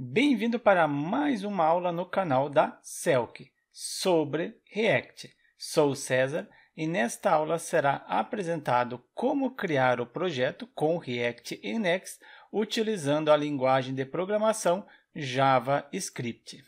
Bem-vindo para mais uma aula no canal da CELC sobre React. Sou César e nesta aula será apresentado como criar o projeto com React e Next utilizando a linguagem de programação JavaScript.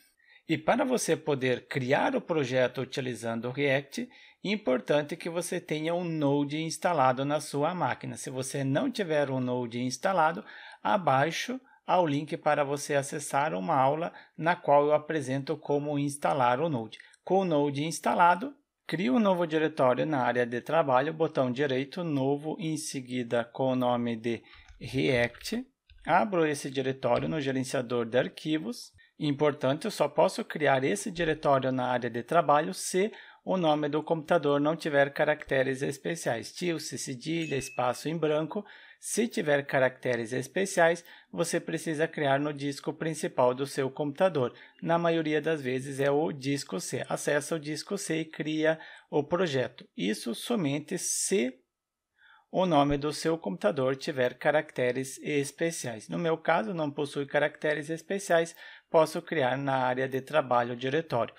E para você poder criar o projeto utilizando React, é importante que você tenha um Node instalado na sua máquina. Se você não tiver um Node instalado, abaixo o link para você acessar uma aula na qual eu apresento como instalar o Node. Com o Node instalado, crie um novo diretório na área de trabalho, botão direito, novo, em seguida com o nome de React. Abro esse diretório no gerenciador de arquivos. Importante, eu só posso criar esse diretório na área de trabalho se o nome do computador não tiver caracteres especiais, tio, cedilha, espaço em branco, se tiver caracteres especiais, você precisa criar no disco principal do seu computador. Na maioria das vezes é o disco C. Acesse o disco C e cria o projeto. Isso somente se o nome do seu computador tiver caracteres especiais. No meu caso, não possui caracteres especiais, posso criar na área de trabalho diretório.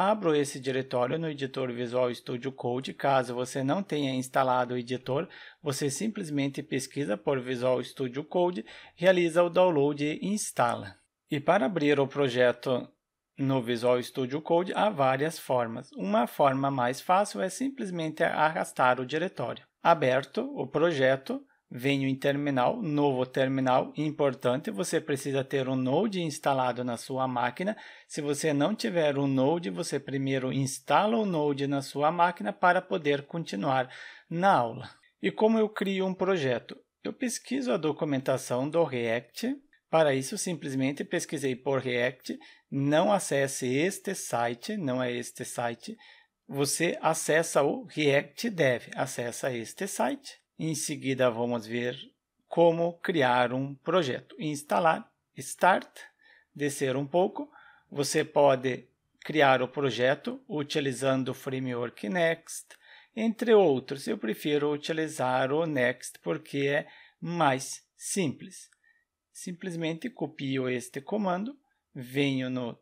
Abro esse diretório no editor Visual Studio Code. Caso você não tenha instalado o editor, você simplesmente pesquisa por Visual Studio Code, realiza o download e instala. E para abrir o projeto no Visual Studio Code há várias formas. Uma forma mais fácil é simplesmente arrastar o diretório. Aberto o projeto, venho em terminal, novo terminal, importante, você precisa ter um Node instalado na sua máquina. Se você não tiver um Node, você primeiro instala o Node na sua máquina para poder continuar na aula. E como eu crio um projeto? Eu pesquiso a documentação do React. Para isso, simplesmente pesquisei por React. Não acesse este site, não é este site. Você acessa o React Dev, acessa este site em seguida, vamos ver como criar um projeto. Instalar, Start, descer um pouco. Você pode criar o projeto utilizando o framework Next, entre outros. Eu prefiro utilizar o Next porque é mais simples. Simplesmente copio este comando, venho no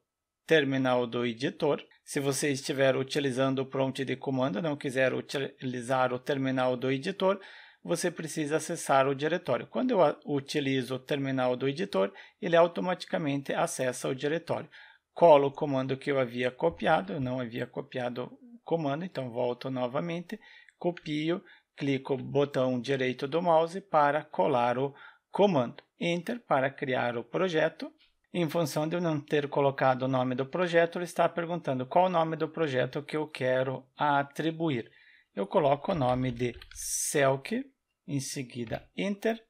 terminal do editor. Se você estiver utilizando o prompt de comando, não quiser utilizar o terminal do editor, você precisa acessar o diretório. Quando eu utilizo o terminal do editor, ele automaticamente acessa o diretório. Colo o comando que eu havia copiado, eu não havia copiado o comando, então volto novamente, copio, clico o botão direito do mouse para colar o comando. Enter para criar o projeto. Em função de eu não ter colocado o nome do projeto, ele está perguntando qual o nome do projeto que eu quero atribuir. Eu coloco o nome de Selk em seguida Enter,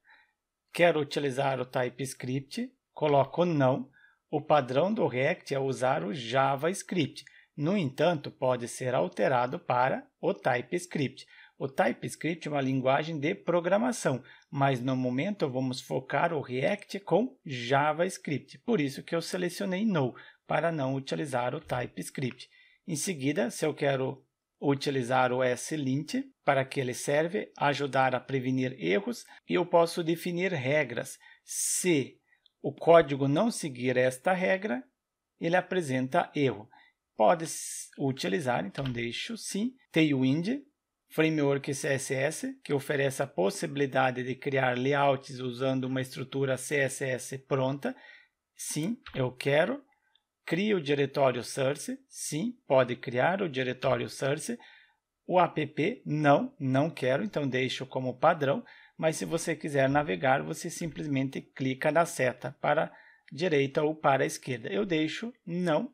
quero utilizar o TypeScript, coloco não. O padrão do React é usar o JavaScript. No entanto, pode ser alterado para o TypeScript. O TypeScript é uma linguagem de programação, mas no momento vamos focar o React com JavaScript. Por isso que eu selecionei No, para não utilizar o TypeScript. Em seguida, se eu quero utilizar o S-lint, para que ele serve ajudar a prevenir erros, e eu posso definir regras. Se o código não seguir esta regra, ele apresenta erro. Pode utilizar, então deixo sim, Tailwind, framework CSS, que oferece a possibilidade de criar layouts usando uma estrutura CSS pronta. Sim, eu quero cria o diretório source, sim, pode criar o diretório source. O app, não, não quero, então deixo como padrão, mas se você quiser navegar, você simplesmente clica na seta para direita ou para a esquerda. Eu deixo não,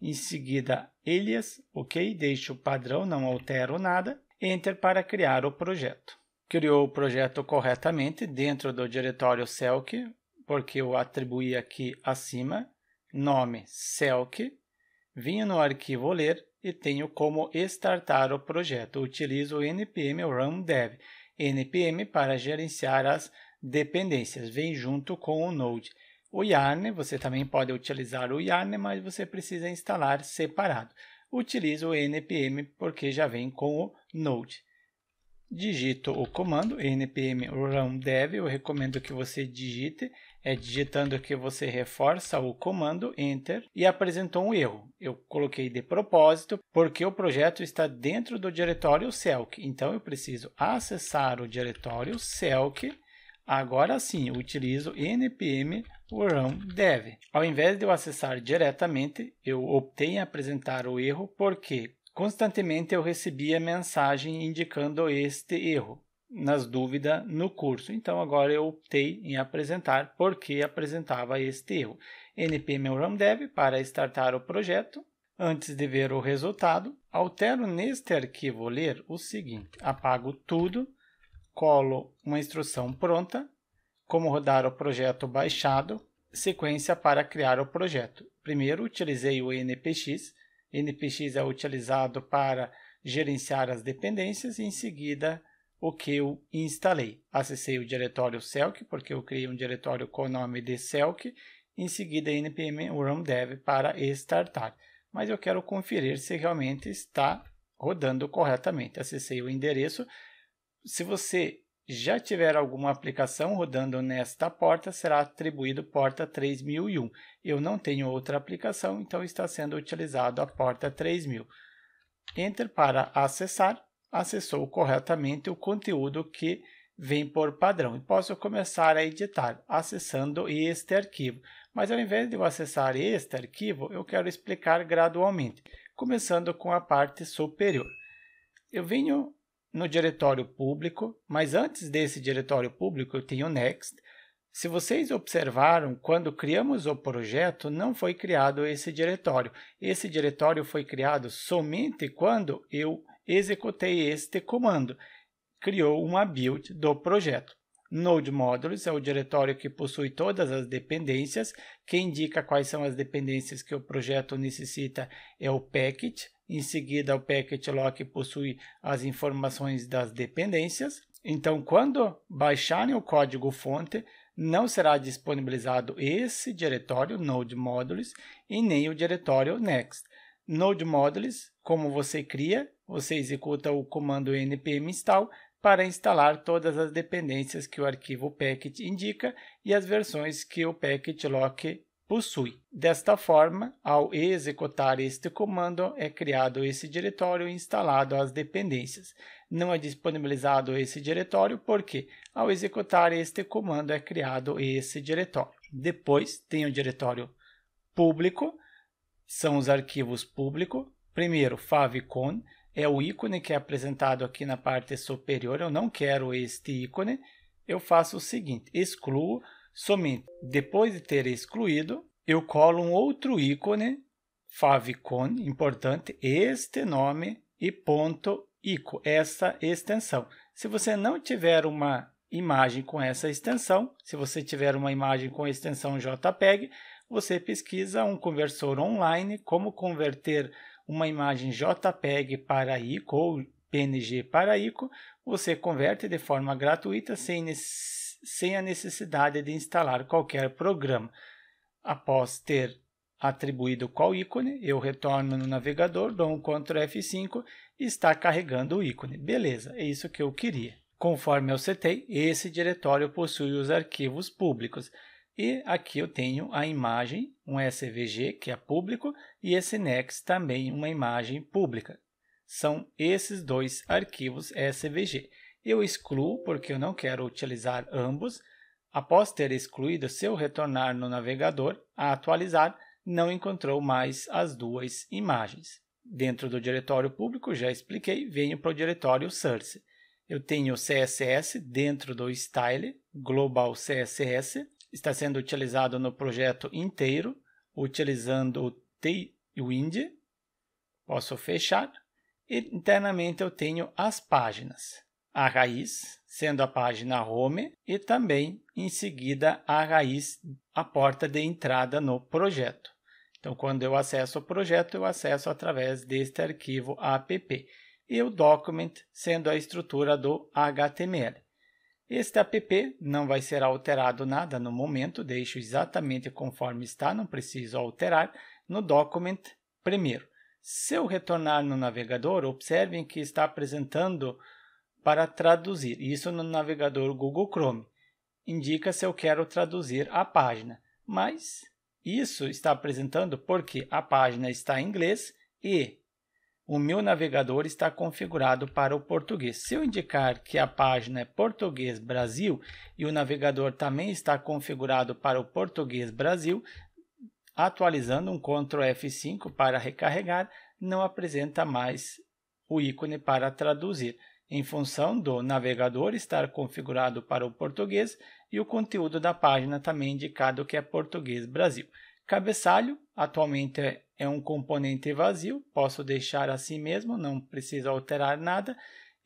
em seguida alias, ok, deixo o padrão, não altero nada, enter para criar o projeto. Criou o projeto corretamente dentro do diretório Selk, porque eu atribuí aqui acima, nome Selk, vim no arquivo ler e tenho como startar o projeto. Utilizo o npm run dev, npm para gerenciar as dependências, vem junto com o Node. O Yarn, você também pode utilizar o Yarn, mas você precisa instalar separado. Utilizo o npm porque já vem com o Node digito o comando npm run dev, eu recomendo que você digite, é digitando que você reforça o comando enter e apresentou um erro. Eu coloquei de propósito porque o projeto está dentro do diretório selk, então eu preciso acessar o diretório selk Agora sim, utilizo npm run dev. Ao invés de eu acessar diretamente, eu optei em apresentar o erro porque Constantemente eu recebia mensagem indicando este erro, nas dúvidas no curso. Então agora eu optei em apresentar porque apresentava este erro. NP meu deve para startar o projeto. Antes de ver o resultado, altero neste arquivo ler o seguinte: apago tudo, colo uma instrução pronta, como rodar o projeto baixado, sequência para criar o projeto. Primeiro utilizei o npx NPX é utilizado para gerenciar as dependências e em seguida o que eu instalei. Acessei o diretório Selk, porque eu criei um diretório com o nome de Selk, em seguida npm dev para startar. Mas eu quero conferir se realmente está rodando corretamente. Acessei o endereço. Se você já tiver alguma aplicação rodando nesta porta, será atribuído porta 3001. Eu não tenho outra aplicação, então está sendo utilizado a porta 3000. Enter para acessar. Acessou corretamente o conteúdo que vem por padrão. E posso começar a editar acessando este arquivo. Mas ao invés de eu acessar este arquivo, eu quero explicar gradualmente, começando com a parte superior. Eu venho no diretório público, mas antes desse diretório público eu tenho o Next. Se vocês observaram, quando criamos o projeto, não foi criado esse diretório. Esse diretório foi criado somente quando eu executei este comando. Criou uma build do projeto. Node Modules é o diretório que possui todas as dependências. Quem indica quais são as dependências que o projeto necessita é o packet. Em seguida, o packet lock possui as informações das dependências. Então, quando baixarem o código fonte, não será disponibilizado esse diretório Node Modules e nem o diretório Next. Node Modules, como você cria, você executa o comando npm install para instalar todas as dependências que o arquivo packet indica e as versões que o packet lock possui. Desta forma, ao executar este comando, é criado esse diretório e instalado as dependências. Não é disponibilizado esse diretório porque, ao executar este comando, é criado esse diretório. Depois, tem o diretório público, são os arquivos público, primeiro favicon, é o ícone que é apresentado aqui na parte superior. Eu não quero este ícone. Eu faço o seguinte, excluo somente. Depois de ter excluído, eu colo um outro ícone, favicon, importante, este nome e ponto ico, essa extensão. Se você não tiver uma imagem com essa extensão, se você tiver uma imagem com a extensão JPEG, você pesquisa um conversor online, como converter uma imagem JPEG para ICO ou PNG para ICO, você converte de forma gratuita sem, sem a necessidade de instalar qualquer programa. Após ter atribuído qual ícone, eu retorno no navegador, dou um Ctrl F5 e está carregando o ícone. Beleza, é isso que eu queria. Conforme eu setei, esse diretório possui os arquivos públicos. E aqui eu tenho a imagem, um SVG, que é público, e esse next também uma imagem pública. São esses dois arquivos SVG. Eu excluo porque eu não quero utilizar ambos. Após ter excluído, se eu retornar no navegador a atualizar, não encontrou mais as duas imagens. Dentro do diretório público, já expliquei, venho para o diretório source. Eu tenho o CSS dentro do style, global CSS, está sendo utilizado no projeto inteiro, utilizando o Tailwind. Posso fechar. E internamente eu tenho as páginas. A raiz, sendo a página home, e também, em seguida, a raiz, a porta de entrada no projeto. Então, quando eu acesso o projeto, eu acesso através deste arquivo app e o document, sendo a estrutura do HTML. Este app não vai ser alterado nada no momento, deixo exatamente conforme está, não preciso alterar no document primeiro. Se eu retornar no navegador, observem que está apresentando para traduzir, isso no navegador Google Chrome. Indica se eu quero traduzir a página, mas isso está apresentando porque a página está em inglês e o meu navegador está configurado para o português. Se eu indicar que a página é Português Brasil e o navegador também está configurado para o Português Brasil, atualizando um Ctrl F5 para recarregar, não apresenta mais o ícone para traduzir, em função do navegador estar configurado para o português e o conteúdo da página também indicado que é Português Brasil. Cabeçalho atualmente é é um componente vazio, posso deixar assim mesmo, não preciso alterar nada,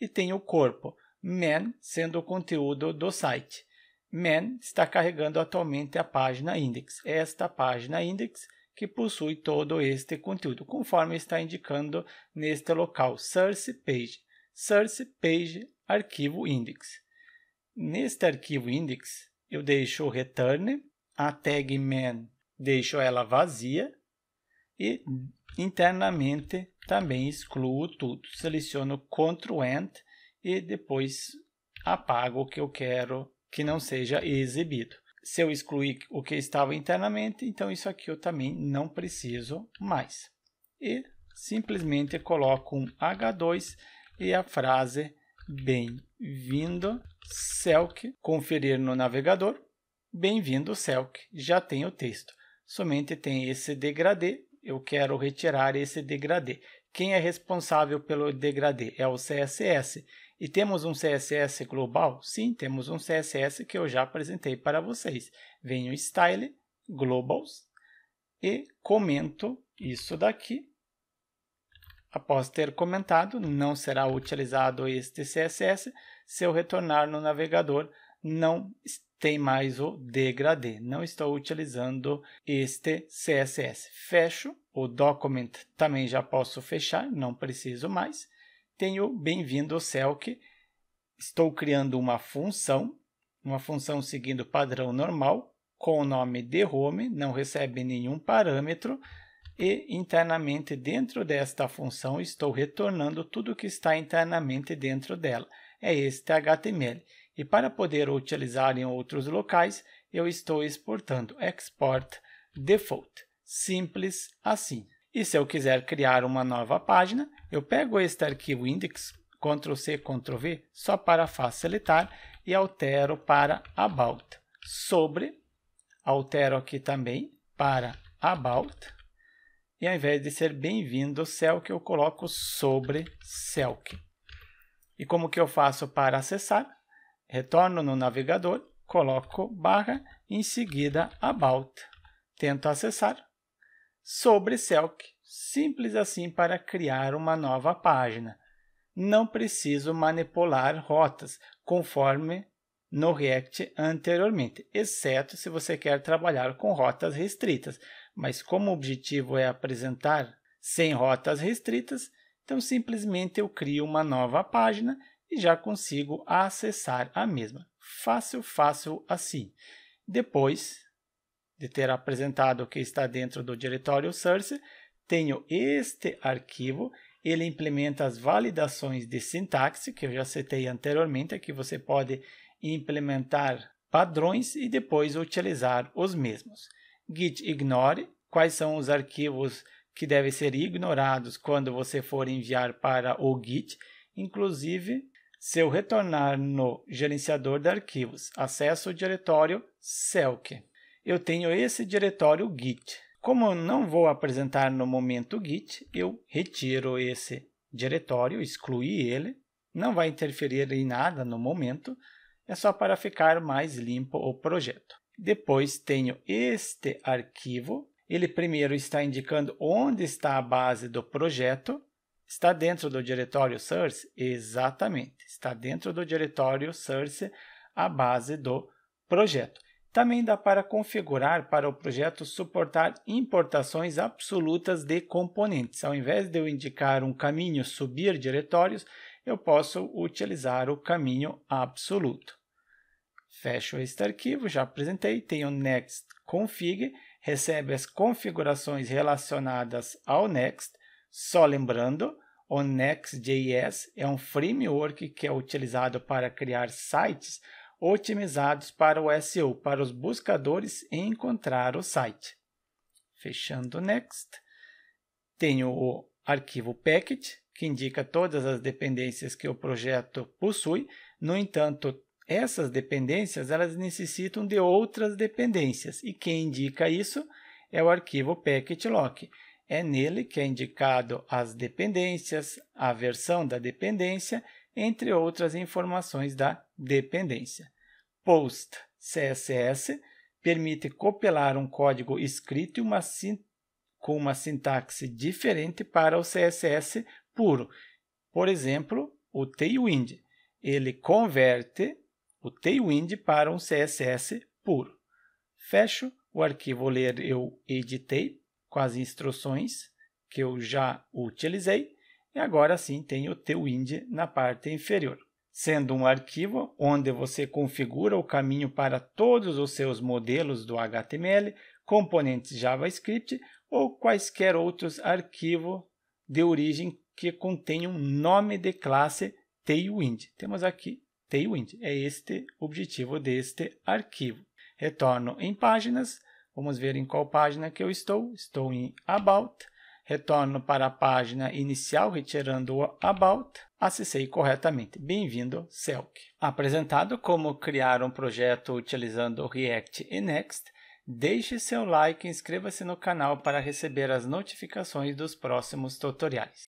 e tem o corpo, man sendo o conteúdo do site. Man está carregando atualmente a página index, é esta página index que possui todo este conteúdo, conforme está indicando neste local, source page, source page arquivo index. Neste arquivo index, eu deixo o return, a tag man deixo ela vazia, e internamente também excluo tudo. Seleciono Ctrl End e depois apago o que eu quero que não seja exibido. Se eu excluir o que estava internamente, então isso aqui eu também não preciso mais. E simplesmente coloco um H2 e a frase bem-vindo Selk, conferir no navegador. Bem-vindo Selk, já tem o texto. Somente tem esse degradê eu quero retirar esse degradê. Quem é responsável pelo degradê? É o CSS. E temos um CSS global? Sim, temos um CSS que eu já apresentei para vocês. Venho Style, Globals, e comento isso daqui. Após ter comentado, não será utilizado este CSS. Se eu retornar no navegador, não tem mais o degradê. Não estou utilizando este CSS. Fecho. O document também já posso fechar, não preciso mais. Tenho bem-vindo ao Selk. Estou criando uma função, uma função seguindo o padrão normal, com o nome de home, não recebe nenhum parâmetro. E internamente dentro desta função estou retornando tudo que está internamente dentro dela. É este HTML. E para poder utilizar em outros locais, eu estou exportando Export Default. Simples assim. E se eu quiser criar uma nova página, eu pego este arquivo index, Ctrl+C, Ctrl+V, só para facilitar, e altero para About. Sobre, altero aqui também para About. E ao invés de ser bem-vindo Selk, eu coloco sobre Selk. E como que eu faço para acessar? Retorno no navegador, coloco barra, em seguida About. Tento acessar. Sobre Selk. Simples assim para criar uma nova página. Não preciso manipular rotas, conforme no React anteriormente, exceto se você quer trabalhar com rotas restritas. Mas como o objetivo é apresentar sem rotas restritas, então simplesmente eu crio uma nova página e já consigo acessar a mesma. Fácil, fácil assim. Depois de ter apresentado o que está dentro do diretório source, tenho este arquivo. Ele implementa as validações de sintaxe, que eu já citei anteriormente, que você pode implementar padrões e depois utilizar os mesmos. Git ignore, quais são os arquivos que devem ser ignorados quando você for enviar para o Git, inclusive se eu retornar no gerenciador de arquivos, acesso o diretório Selk. Eu tenho esse diretório Git. Como eu não vou apresentar no momento Git, eu retiro esse diretório, excluí ele. Não vai interferir em nada no momento, é só para ficar mais limpo o projeto. Depois tenho este arquivo. Ele primeiro está indicando onde está a base do projeto Está dentro do diretório source? Exatamente. Está dentro do diretório source a base do projeto. Também dá para configurar para o projeto suportar importações absolutas de componentes. Ao invés de eu indicar um caminho subir diretórios, eu posso utilizar o caminho absoluto. Fecho este arquivo, já apresentei, tenho next config, recebe as configurações relacionadas ao next só lembrando, o Next.js é um framework que é utilizado para criar sites otimizados para o SEO, para os buscadores encontrar o site. Fechando Next, tenho o arquivo package, que indica todas as dependências que o projeto possui. No entanto, essas dependências elas necessitam de outras dependências, e quem indica isso é o arquivo package lock. É nele que é indicado as dependências, a versão da dependência, entre outras informações da dependência. Post CSS permite copelar um código escrito uma com uma sintaxe diferente para o CSS puro. Por exemplo, o Tailwind. Ele converte o Tailwind para um CSS puro. Fecho o arquivo ler eu editei com as instruções que eu já utilizei e agora sim tem o twind na parte inferior, sendo um arquivo onde você configura o caminho para todos os seus modelos do HTML, componentes JavaScript ou quaisquer outros arquivos de origem que contenham nome de classe Tailwind. Temos aqui Tailwind, é este o objetivo deste arquivo. Retorno em páginas, Vamos ver em qual página que eu estou. Estou em About. Retorno para a página inicial, retirando o About. Acessei corretamente. Bem-vindo, Selk. Apresentado como criar um projeto utilizando React e Next, Deixe seu like e inscreva-se no canal para receber as notificações dos próximos tutoriais.